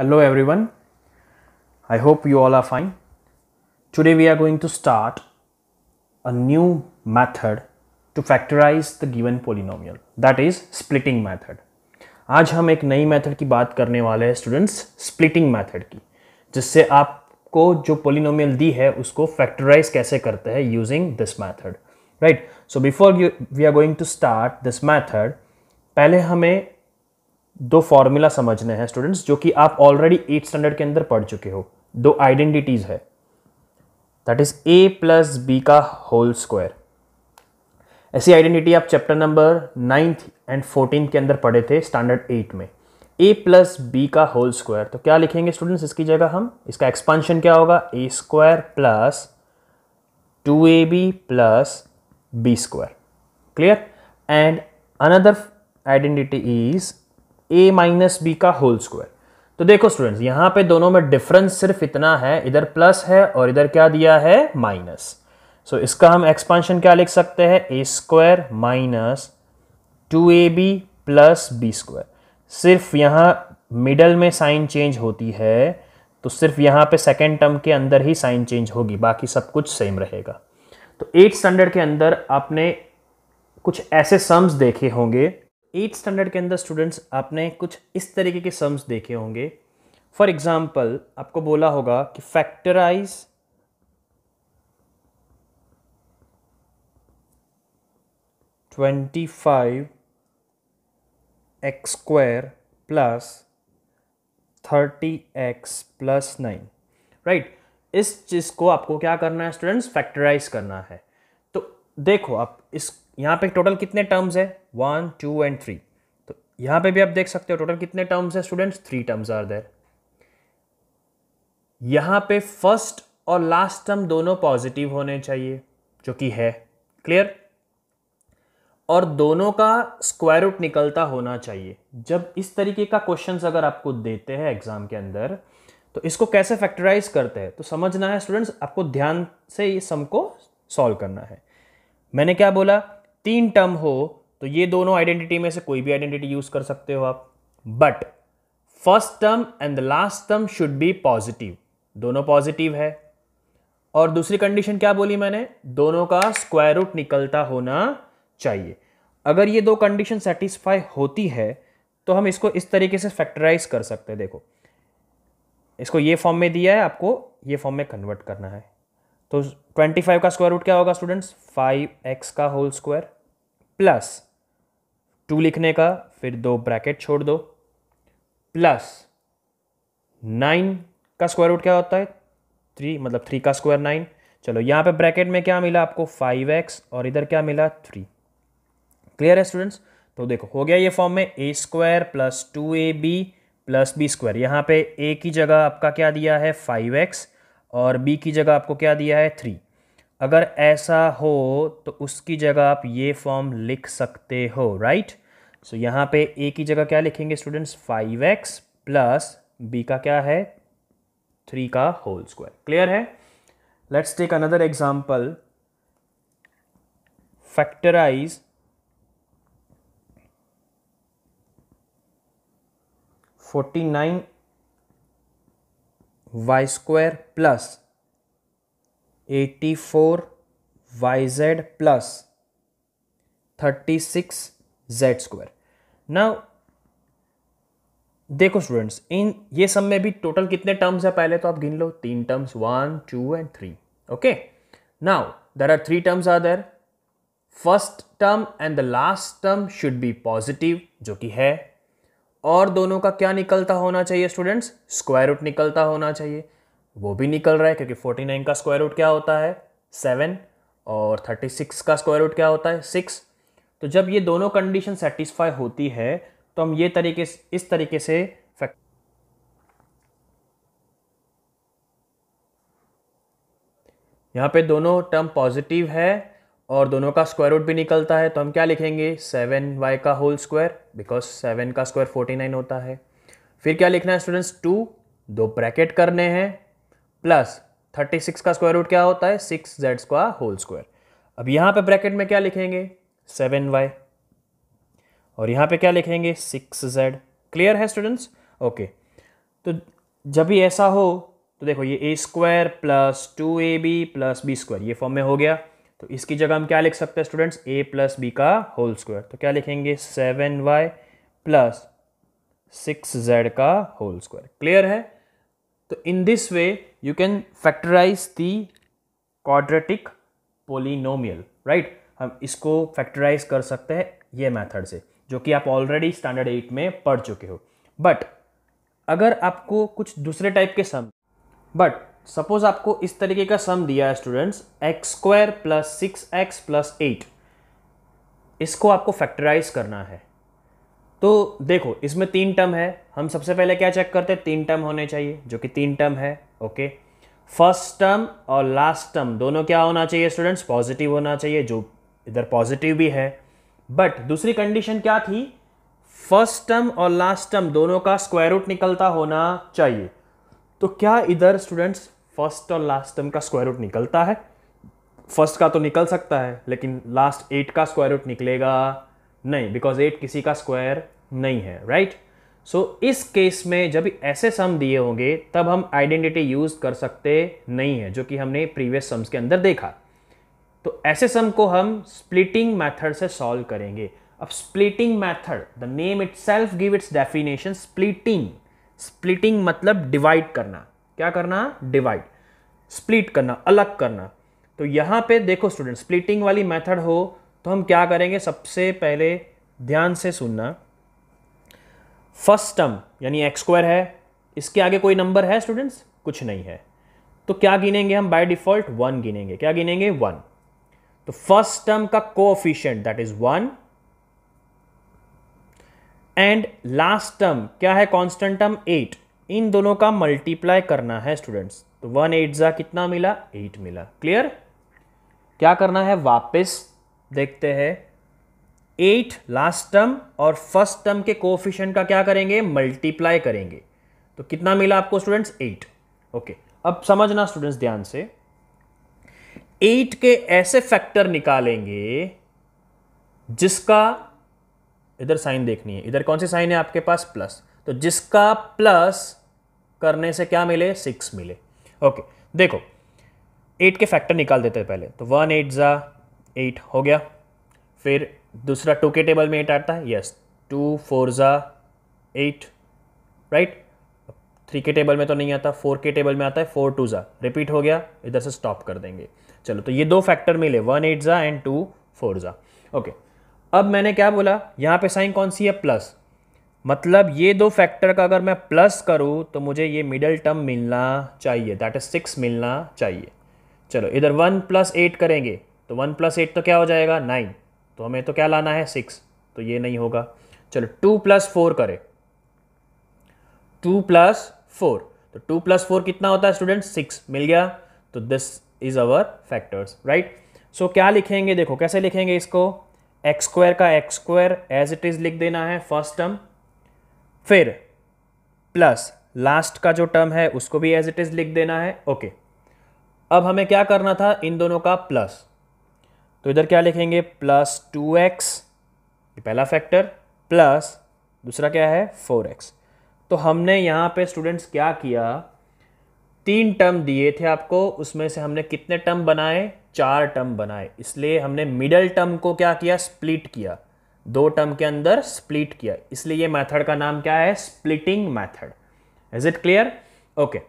Hello everyone, I hope you all are fine. Today we are going to start a new method to factorize the given polynomial that is splitting method. aaj आज हम एक नई method की बात करने वाले हैं students splitting method की जिससे jo polynomial di hai usko factorize kaise karte hain using this method right so before you, we are going to start this method पहले हमें दो फॉर्मूला समझने हैं स्टूडेंट्स जो कि आप ऑलरेडी एट स्टैंडर्ड के अंदर पढ़ चुके हो दो आइडेंटिटीज है that is a plus b का होल स्क्वायर ऐसी आइडेंटिटी आप chapter number ninth and fourteen के अंदर पढ़े थे स्टैंडर्ड एट में ए प्लस बी का होल स्क्वायर तो क्या लिखेंगे स्टूडेंट्स इसकी जगह हम इसका एक्सपांशन क्या होगा a square plus two a b plus b square clear and another identity is a minus b का होल स्क्वायर तो देखो स्टूडेंट्स यहाँ पे दोनों में डिफरेंस सिर्फ इतना है इधर प्लस है और इधर क्या दिया है माइनस सो so, इसका हम एक्सपांशन क्या लिख सकते हैं a square minus two a b plus b square सिर्फ यहाँ मिडल में साइन चेंज होती है तो सिर्फ यहाँ पे सेकेंड टर्म के अंदर ही साइन चेंज होगी बाकी सब कुछ सेम रहेगा तो एट स्टैंडर्ड के अंदर आपने कुछ ऐसे सम्स देखे होंगे एट स्टैंडर्ड के अंदर स्टूडेंट्स आपने कुछ इस तरीके के सम्स देखे होंगे फॉर एग्ज़ाम्पल आपको बोला होगा कि factorize twenty five x square plus thirty x plus nine right इस चीज़ को आपको क्या करना है स्टूडेंट्स फैक्टराइज करना है तो देखो आप इस यहाँ पे टोटल कितने टर्म्स है वन टू एंड थ्री तो यहाँ पे भी आप देख सकते हो टोटल कितने टर्म्स हैं students three terms are there यहाँ पे फर्स्ट और लास्ट टर्म दोनों पॉजिटिव होने चाहिए जो कि है क्लियर और दोनों का स्क्वायर रूट निकलता होना चाहिए जब इस तरीके का क्वेश्चंस अगर आपको देते हैं एग्जाम के अंदर तो इसको कैसे फैक्टराइज करते हैं तो समझना है स्टूडेंट्स आपको ध्यान से ये सम को सॉल्व करना है मैंने क्या बोला तीन टर्म हो तो ये दोनों आइडेंटिटी में से कोई भी आइडेंटिटी यूज कर सकते हो आप but first term and the last term should be positive दोनों पॉजिटिव है और दूसरी कंडीशन क्या बोली मैंने दोनों का स्क्वायर रूट निकलता होना चाहिए अगर ये दो कंडीशन सेटिस्फाई होती है तो हम इसको इस तरीके से फैक्टराइज कर सकते हैं देखो इसको ये फॉर्म में दिया है आपको ये फॉर्म में कन्वर्ट करना है तो 25 का स्क्वायर रूट क्या होगा स्टूडेंट्स 5x का होल स्क्वायर प्लस टू लिखने का फिर दो ब्रैकेट छोड़ दो प्लस नाइन का स्क्वायर रूट क्या होता है थ्री मतलब थ्री का स्क्वायर नाइन चलो यहाँ पे ब्रैकेट में क्या मिला आपको फाइव एक्स और इधर क्या मिला थ्री क्लियर है स्टूडेंट्स तो देखो हो गया ये फॉर्म में a square plus two a b plus b square यहाँ पे ए की जगह आपका क्या दिया है फाइव एक्स और बी की जगह आपको क्या दिया है थ्री अगर ऐसा हो तो उसकी जगह आप ये फॉर्म लिख सकते हो राइट सो so, यहाँ पे ए की जगह क्या लिखेंगे students five x plus b का क्या है थ्री का होल स्क्वायर क्लियर है let's take another example factorize forty nine y square plus eighty four y z plus thirty six z square now देखो स्टूडेंट्स इन ये सब में भी टोटल कितने टर्म्स है पहले तो आप गिन लो तीन terms one two and three okay now there are three terms are there first term and the last term should be positive जो कि है और दोनों का क्या निकलता होना चाहिए स्टूडेंट्स स्क्वायर रूट निकलता होना चाहिए वो भी निकल रहा है क्योंकि 49 का स्क्वायर रूट क्या होता है 7 और 36 का स्क्वायर रूट क्या होता है सिक्स तो जब ये दोनों कंडीशन सेटिस्फाई होती है तो हम ये तरीके इस तरीके से यहाँ पे दोनों टर्म पॉजिटिव है और दोनों का स्क्वायर रूट भी निकलता है तो हम क्या लिखेंगे सेवन वाई का होल स्क्वायर बिकॉज सेवन का स्क्वायर फोर्टी नाइन होता है फिर क्या लिखना है स्टूडेंट्स टू दो ब्रैकेट करने हैं प्लस थर्टी सिक्स का स्क्वायर रूट क्या होता है सिक्स जेड का होल स्क्वायर अब यहाँ पे ब्रैकेट में क्या लिखेंगे सेवन वाई और यहाँ पे क्या लिखेंगे सिक्स जेड क्लियर है स्टूडेंट्स ओके तो जब भी ऐसा हो तो देखो ये a square plus two a b plus b square ये फॉर्म में हो गया तो इसकी जगह हम क्या लिख सकते हैं स्टूडेंट्स ए प्लस बी का होल स्क्वायर तो क्या लिखेंगे seven y plus six z का होल स्क्वायर क्लियर है तो in this way you can factorize the quadratic polynomial right हम इसको फैक्टराइज कर सकते हैं ये मेथड से जो कि आप ऑलरेडी स्टैंडर्ड एट में पढ़ चुके हो बट अगर आपको कुछ दूसरे टाइप के सम बट सपोज आपको इस तरीके का सम दिया है students x square plus six x plus eight इसको आपको फैक्टराइज करना है तो देखो इसमें तीन टर्म है हम सबसे पहले क्या चेक करते हैं तीन टर्म होने चाहिए जो कि तीन टर्म है ओके फर्स्ट टर्म और लास्ट टर्म दोनों क्या होना चाहिए स्टूडेंट्स पॉजिटिव होना चाहिए जो इधर पॉजिटिव भी है बट दूसरी कंडीशन क्या थी फर्स्ट टर्म और लास्ट टर्म दोनों का स्क्वायर रूट निकलता होना चाहिए तो क्या इधर स्टूडेंट्स फर्स्ट और लास्ट टर्म का स्क्वायर रूट निकलता है फर्स्ट का तो निकल सकता है लेकिन लास्ट एट का स्क्वायर रूट निकलेगा नहीं बिकॉज एट किसी का स्क्वायर नहीं है राइट right? सो so, इस केस में जब ऐसे सम दिए होंगे तब हम आइडेंटिटी यूज़ कर सकते नहीं है जो कि हमने प्रीवियस सम्स के अंदर देखा तो ऐसे सम को हम स्प्लिटिंग मेथड से सॉल्व करेंगे अब splitting method the name itself give its definition splitting splitting मतलब डिवाइड करना क्या करना डिवाइड स्प्लिट करना अलग करना तो यहां पे देखो स्टूडेंट स्प्लिटिंग वाली मेथड हो तो हम क्या करेंगे सबसे पहले ध्यान से सुनना फर्स्ट टर्म यानी एक्स स्क्वायर है इसके आगे कोई नंबर है स्टूडेंट्स कुछ नहीं है तो क्या गिनेंगे हम बाय डिफ़ॉल्ट वन गिनेंगे क्या गिनेंगे वन तो फर्स्ट टर्म का coefficient that is one and last term क्या है कॉन्स्टेंट टर्म एट इन दोनों का मल्टीप्लाई करना है स्टूडेंट्स तो वन एट जा कितना मिला एट मिला क्लियर क्या करना है वापस देखते हैं एट लास्ट टर्म और फर्स्ट टर्म के कोफिशियंट का क्या करेंगे मल्टीप्लाई करेंगे तो कितना मिला आपको स्टूडेंट्स एट ओके अब समझना स्टूडेंट्स ध्यान से एट के ऐसे फैक्टर निकालेंगे जिसका इधर साइन देखनी है इधर कौन सी साइन है आपके पास प्लस तो जिसका प्लस करने से क्या मिले सिक्स मिले ओके देखो एट के फैक्टर निकाल देते हैं पहले तो वन एट ज़ा एट हो गया फिर दूसरा टू के टेबल में एट आता है यस टू फोर ज़ा एट राइट थ्री के टेबल में तो नहीं आता फोर के टेबल में आता है फोर टू ज़ा रिपीट हो गया इधर से स्टॉप कर देंगे चलो तो ये दो फैक्टर मिले वन एट ज़ा एंड टू फोर ज़ा ओके अब मैंने क्या बोला यहाँ पे साइन कौन सी है प्लस मतलब ये दो फैक्टर का अगर मैं प्लस करूँ तो मुझे ये मिडल टर्म मिलना चाहिए दैट इज़ सिक्स मिलना चाहिए चलो इधर वन प्लस एट करेंगे तो वन प्लस एट तो क्या हो जाएगा नाइन तो हमें तो क्या लाना है सिक्स तो ये नहीं होगा चलो टू प्लस फोर करें टू प्लस फोर तो टू प्लस फोर कितना होता है स्टूडेंट सिक्स मिल गया तो this is our factors right so क्या लिखेंगे देखो कैसे लिखेंगे इसको एक्स स्क्वायर का x square as it is लिख देना है फर्स्ट टर्म फिर प्लस लास्ट का जो टर्म है उसको भी एज इट इज लिख देना है ओके okay. अब हमें क्या करना था इन दोनों का प्लस तो इधर क्या लिखेंगे प्लस टू एक्स ये पहला फैक्टर प्लस दूसरा क्या है फोर एक्स तो हमने यहाँ पे स्टूडेंट्स क्या किया तीन टर्म दिए थे आपको उसमें से हमने कितने टर्म बनाए चार टर्म बनाए इसलिए हमने मिडल टर्म को क्या किया स्प्लिट किया दो टर्म के अंदर स्प्लिट किया इसलिए ये मेथड का नाम क्या है splitting method is it clear okay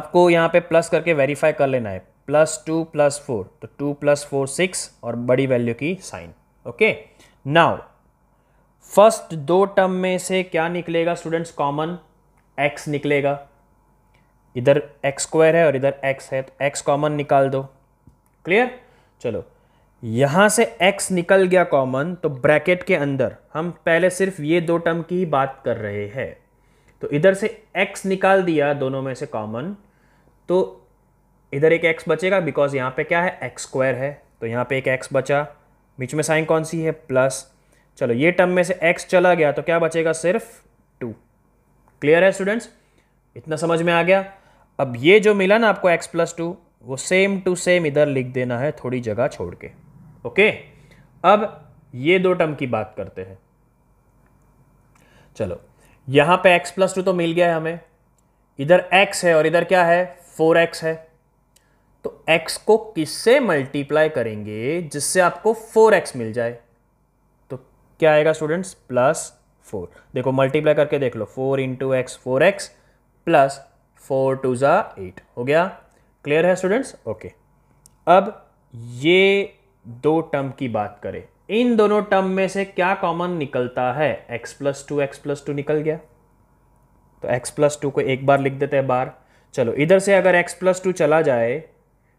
आपको यहां पे प्लस करके वेरीफाई कर लेना है प्लस टू प्लस फोर तो टू प्लस फोर सिक्स और बड़ी वैल्यू की साइन ओके नाउ फर्स्ट दो टर्म में से क्या निकलेगा स्टूडेंट्स कॉमन एक्स निकलेगा इधर एक्स स्क्वायर है और इधर एक्स है तो एक्स कॉमन निकाल दो क्लियर चलो यहाँ से एक्स निकल गया कॉमन तो ब्रैकेट के अंदर हम पहले सिर्फ ये दो टर्म की ही बात कर रहे हैं तो इधर से x निकाल दिया दोनों में से कॉमन तो इधर एक x बचेगा बिकॉज यहाँ पे क्या है एक्स स्क्वायर है तो यहाँ पे एक x बचा बीच में साइन कौन सी है प्लस चलो ये टर्म में से x चला गया तो क्या बचेगा सिर्फ टू क्लियर है स्टूडेंट्स इतना समझ में आ गया अब ये जो मिला ना आपको x प्लस टू वो सेम टू सेम इधर लिख देना है थोड़ी जगह छोड़ के ओके अब ये दो टर्म की बात करते हैं चलो यहां पे x प्लस टू तो मिल गया है हमें इधर x है और इधर क्या है 4x है तो x को किससे मल्टीप्लाई करेंगे जिससे आपको 4x मिल जाए तो क्या आएगा स्टूडेंट्स प्लस फोर देखो मल्टीप्लाई करके देख लो four into x four x plus four two ज़ा एट हो गया क्लियर है स्टूडेंट्स ओके अब ये दो टर्म की बात करें इन दोनों टर्म में से क्या कॉमन निकलता है x plus two x plus two निकल गया तो x प्लस टू को एक बार लिख देते हैं बार चलो इधर से अगर x प्लस टू चला जाए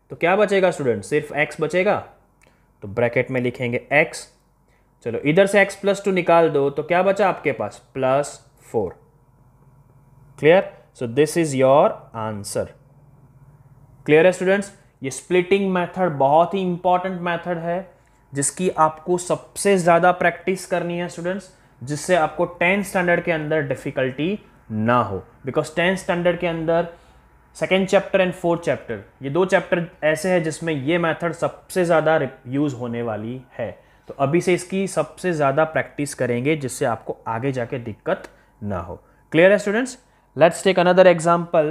तो क्या बचेगा स्टूडेंट सिर्फ x बचेगा तो ब्रैकेट में लिखेंगे x चलो इधर से x प्लस टू निकाल दो तो क्या बचा आपके पास plus four clear so this is your answer clear है स्टूडेंट्स ये स्प्लिटिंग मेथड बहुत ही इंपॉर्टेंट मेथड है जिसकी आपको सबसे ज़्यादा प्रैक्टिस करनी है स्टूडेंट्स जिससे आपको टेंथ स्टैंडर्ड के अंदर डिफ़िकल्टी ना हो बिकॉज टेंथ स्टैंडर्ड के अंदर second chapter and fourth chapter ये दो चैप्टर ऐसे हैं जिसमें ये मेथड सबसे ज़्यादा यूज़ होने वाली है तो अभी से इसकी सबसे ज़्यादा प्रैक्टिस करेंगे जिससे आपको आगे जाके दिक्कत ना हो क्लियर है students let's take another example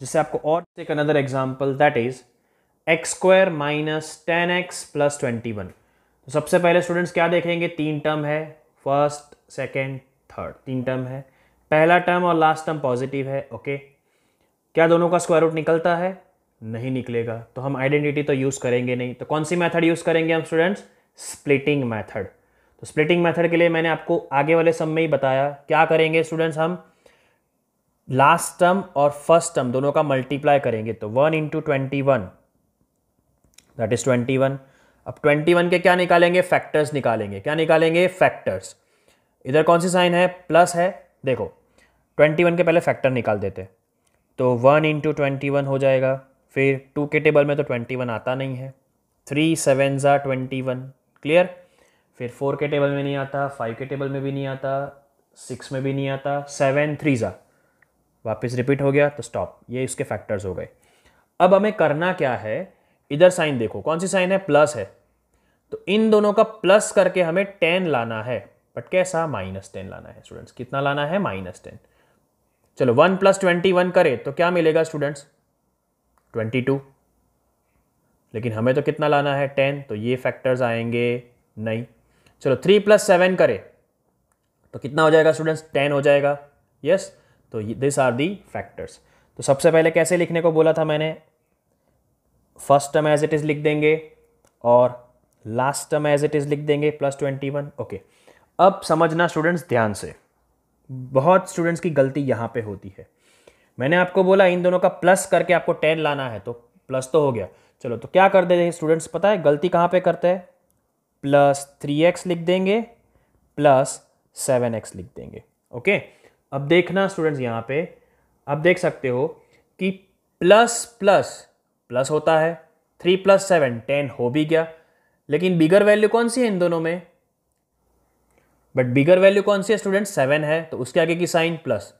जिससे आपको और take another example that is x square minus ten x plus twenty one तो सबसे पहले स्टूडेंट्स क्या देखेंगे तीन टर्म है फर्स्ट सेकेंड थर्ड तीन टर्म है पहला टर्म और लास्ट टर्म पॉजिटिव है ओके क्या दोनों का स्क्वायर रूट निकलता है नहीं निकलेगा तो हम आइडेंटिटी तो यूज़ करेंगे नहीं तो कौन सी मेथड यूज़ करेंगे हम स्टूडेंट्स स्प्लिटिंग मेथड तो स्प्लिटिंग मेथड के लिए मैंने आपको आगे वाले सब में ही बताया क्या करेंगे स्टूडेंट्स हम लास्ट टर्म और फर्स्ट टर्म दोनों का मल्टीप्लाई करेंगे तो one into twenty one that is twenty one अब ट्वेंटी वन के क्या निकालेंगे फैक्टर्स निकालेंगे क्या निकालेंगे फैक्टर्स इधर कौन सी साइन है प्लस है देखो ट्वेंटी वन के पहले फैक्टर निकाल देते तो वन इंटू ट्वेंटी वन हो जाएगा फिर टू के टेबल में तो ट्वेंटी वन आता नहीं है थ्री सेवन ज़ा ट्वेंटी वन क्लियर फिर फोर के टेबल में नहीं आता फाइव के टेबल में भी नहीं आता सिक्स में भी नहीं आता सेवन थ्री ज़ा वापस रिपीट हो गया तो स्टॉप ये इसके फैक्टर्स हो गए अब हमें करना क्या है इधर साइन देखो कौन सी साइन है प्लस है तो इन दोनों का प्लस करके हमें टेन लाना है बट कैसा माइनस टेन लाना है स्टूडेंट्स कितना लाना है माइनस टेन चलो वन प्लस ट्वेंटी वन करे तो क्या मिलेगा स्टूडेंट्स ट्वेंटी टू लेकिन हमें तो कितना लाना है टेन तो ये फैक्टर्स आएंगे नहीं चलो थ्री प्लस सेवन करे तो कितना हो जाएगा स्टूडेंट्स टेन हो जाएगा यस yes? तो दिस आर दी फैक्टर्स तो सबसे पहले कैसे लिखने को बोला था मैंने first term as it is लिख देंगे और last term as it is लिख देंगे प्लस ट्वेंटी वन ओके अब समझना स्टूडेंट्स ध्यान से बहुत स्टूडेंट्स की गलती यहाँ पे होती है मैंने आपको बोला इन दोनों का प्लस करके आपको टेन लाना है तो प्लस तो हो गया चलो तो क्या कर देते हैं स्टूडेंट्स पता है गलती कहाँ पे करते हैं प्लस थ्री एक्स लिख देंगे प्लस सेवन एक्स लिख देंगे ओके अब देखना स्टूडेंट्स यहाँ पे आप देख सकते हो कि प्लस प्लस प्लस होता है थ्री प्लस सेवन टेन हो भी गया लेकिन बिगर वैल्यू कौन सी है इन दोनों में बट बिगर वैल्यू कौन सी है स्टूडेंट सेवन है तो उसके आगे की साइन प्लस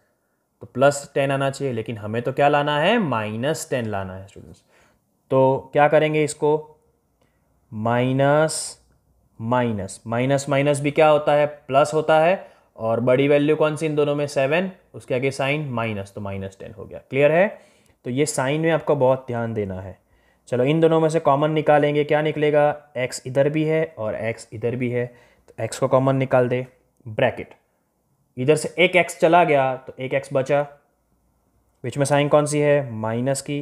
तो प्लस टेन आना चाहिए लेकिन हमें तो क्या लाना है माइनस टेन लाना है स्टूडेंट्स तो क्या करेंगे इसको माइनस माइनस माइनस माइनस भी क्या होता है प्लस होता है और बड़ी वैल्यू कौन सी इन दोनों में सेवन उसके आगे साइन माइनस तो माइनस टेन हो गया क्लियर है तो ये साइन में आपको बहुत ध्यान देना है चलो इन दोनों में से कॉमन निकालेंगे क्या निकलेगा एक्स इधर भी है और एक्स इधर भी है तो एक्स को कॉमन निकाल दे ब्रैकेट इधर से एक एक्स चला गया तो एक एक्स बचा बीच में साइन कौन सी है माइनस की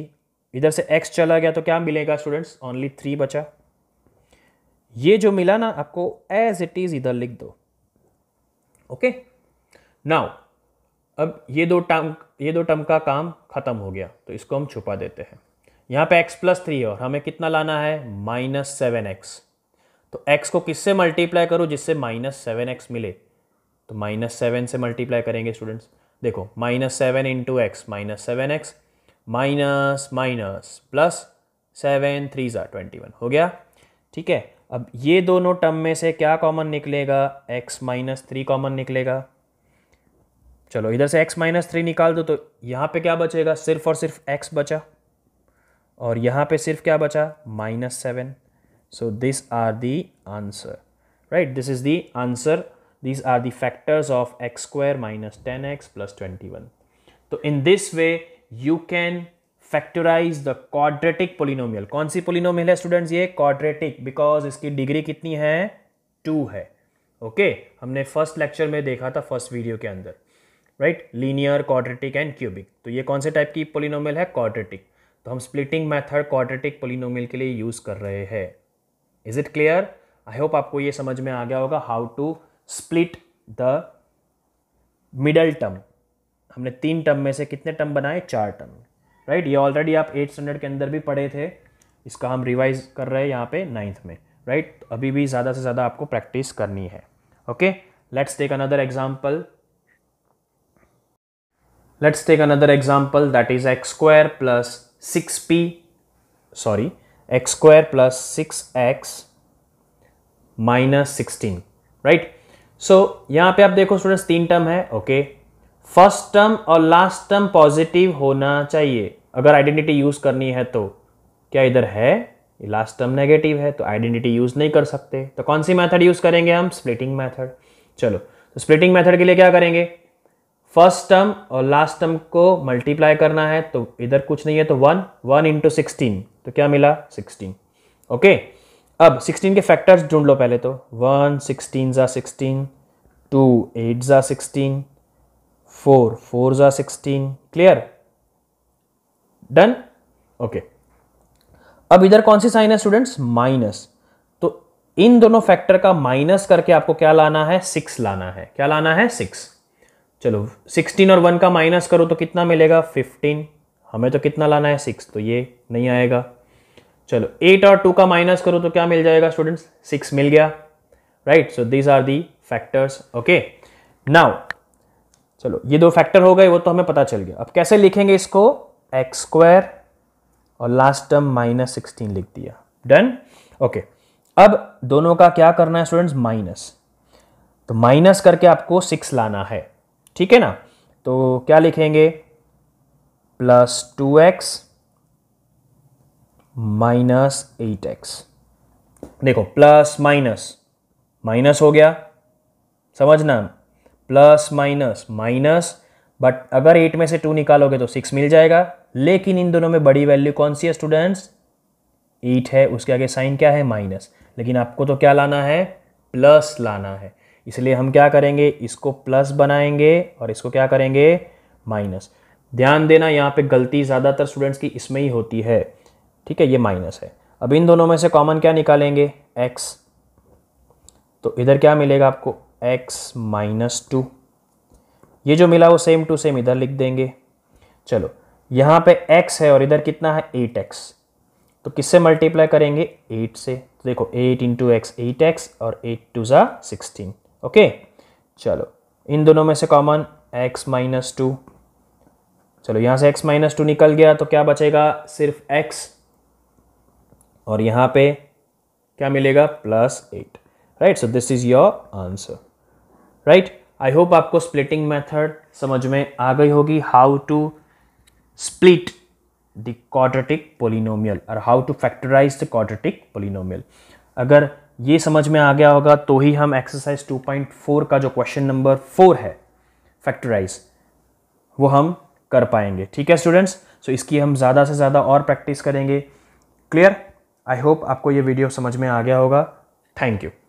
इधर से एक्स चला गया तो क्या मिलेगा स्टूडेंट्स ओनली थ्री बचा ये जो मिला ना आपको एज इट इज़ इधर लिख दो ओके नाउ अब ये दो टर्म ये दो टर्म का काम खत्म हो गया तो इसको हम छुपा देते हैं यहाँ पे x प्लस थ्री है और हमें कितना लाना है माइनस सेवन एक्स तो x को किससे मल्टीप्लाई करो जिससे माइनस सेवन एक्स मिले तो माइनस सेवन से मल्टीप्लाई करेंगे स्टूडेंट्स देखो minus seven into x minus seven x minus minus plus seven three ज़ा ट्वेंटी वन हो गया ठीक है अब ये दोनों टर्म में से क्या कॉमन निकलेगा x माइनस थ्री कॉमन निकलेगा चलो इधर से x माइनस थ्री निकाल दो तो यहाँ पे क्या बचेगा सिर्फ और सिर्फ x बचा और यहाँ पे सिर्फ क्या बचा minus seven so this are the answer right this is the answer this the factors of x square minus ten x plus twenty one तो in this way you can factorize the quadratic polynomial कौन सी polynomial है students ये quadratic because इसकी degree कितनी है two है okay okay? हमने फर्स्ट लेक्चर में देखा था फर्स्ट वीडियो के अंदर right linear quadratic and cubic तो ये कौन से टाइप की पोलिनोमियल है क्वाड्रेटिक तो हम स्प्लिटिंग मैथड क्वाड्रेटिक पोलिनोमियल के लिए यूज़ कर रहे हैं is it clear I hope आपको ये समझ में आ गया होगा how to split the middle term हमने तीन टर्म में से कितने टर्म बनाए चार टर्म राइट ये ऑलरेडी आप एट स्टैंडर्ड के अंदर भी पढ़े थे इसका हम रिवाइज कर रहे हैं यहाँ पे नाइन्थ में राइट right? तो अभी भी ज़्यादा से ज़्यादा आपको प्रैक्टिस करनी है okay let's take another example let's take another example that is x square plus six p sorry x square plus six x minus sixteen right so यहाँ पे आप देखो स्टूडेंट्स तीन टर्म है ओके okay? फर्स्ट टर्म और last term positive होना चाहिए अगर आइडेंटिटी यूज करनी है तो क्या इधर है लास्ट टर्म नेगेटिव है तो आइडेंटिटी यूज नहीं कर सकते तो कौन सी मेथड यूज करेंगे हम स्प्लिटिंग मेथड चलो तो स्प्लिटिंग मेथड के लिए क्या करेंगे फर्स्ट टर्म और लास्ट टर्म को मल्टीप्लाई करना है तो इधर कुछ नहीं है तो वन वन इंटू सिक्सटीन तो क्या मिला सिक्सटीन ओके अब सिक्सटीन के फैक्टर्स ढूंढ लो पहले तो वन सिक्सटीन ज़ा सिक्सटीन टू एट ज़ा सिक्सटीन 4 फोर जा 16 क्लियर डन ओके अब इधर कौन सी साइन है स्टूडेंट्स माइनस तो इन दोनों फैक्टर का माइनस करके आपको क्या लाना है सिक्स लाना है क्या लाना है सिक्स चलो सिक्सटीन और वन का माइनस करो तो कितना मिलेगा फिफ्टीन हमें तो कितना लाना है सिक्स तो ये नहीं आएगा चलो एट और टू का माइनस करो तो क्या मिल जाएगा स्टूडेंट्स सिक्स मिल गया right so these are the factors okay now चलो ये दो फैक्टर हो गए वो तो हमें पता चल गया अब कैसे लिखेंगे इसको एक्स स्क्वायर और लास्ट टर्म माइनस सिक्सटीन लिख दिया डन ओके अब दोनों का क्या करना है स्टूडेंट्स माइनस तो माइनस करके आपको सिक्स लाना है ठीक है ना तो क्या लिखेंगे plus two x minus eight x देखो प्लस माइनस माइनस हो गया समझना प्लस माइनस माइनस बट अगर एट में से टू निकालोगे तो सिक्स मिल जाएगा लेकिन इन दोनों में बड़ी वैल्यू कौन सी है स्टूडेंट्स एट है उसके आगे साइन क्या है माइनस लेकिन आपको तो क्या लाना है प्लस लाना है इसलिए हम क्या करेंगे इसको प्लस बनाएंगे और इसको क्या करेंगे माइनस ध्यान देना यहाँ पे गलती ज़्यादातर स्टूडेंट्स की इसमें ही होती है ठीक है ये माइनस है अब इन दोनों में से कॉमन क्या निकालेंगे एक्स तो इधर क्या मिलेगा आपको एक्स माइनस टू ये जो मिला वो सेम टू सेम इधर लिख देंगे चलो यहाँ पे x है और इधर कितना है 8x तो किससे मल्टीप्लाई करेंगे 8 से तो देखो 8 इंटू एक्स एट एक्स और 8 टू ज़ा सिक्सटीन ओके चलो इन दोनों में से कॉमन x माइनस टू चलो यहाँ से x माइनस टू निकल गया तो क्या बचेगा सिर्फ x और यहाँ पे क्या मिलेगा plus eight right so this is your answer right I hope आपको स्प्लिटिंग मेथड समझ में आ गई होगी how to split the quadratic polynomial और how to factorize the quadratic polynomial अगर ये समझ में आ गया होगा तो ही हम एक्सरसाइज 2.4 का जो क्वेश्चन नंबर फोर है फैक्टराइज वो हम कर पाएंगे ठीक है स्टूडेंट्स सो so इसकी हम ज़्यादा से ज़्यादा और प्रैक्टिस करेंगे क्लियर आई होप आपको ये वीडियो समझ में आ गया होगा थैंक यू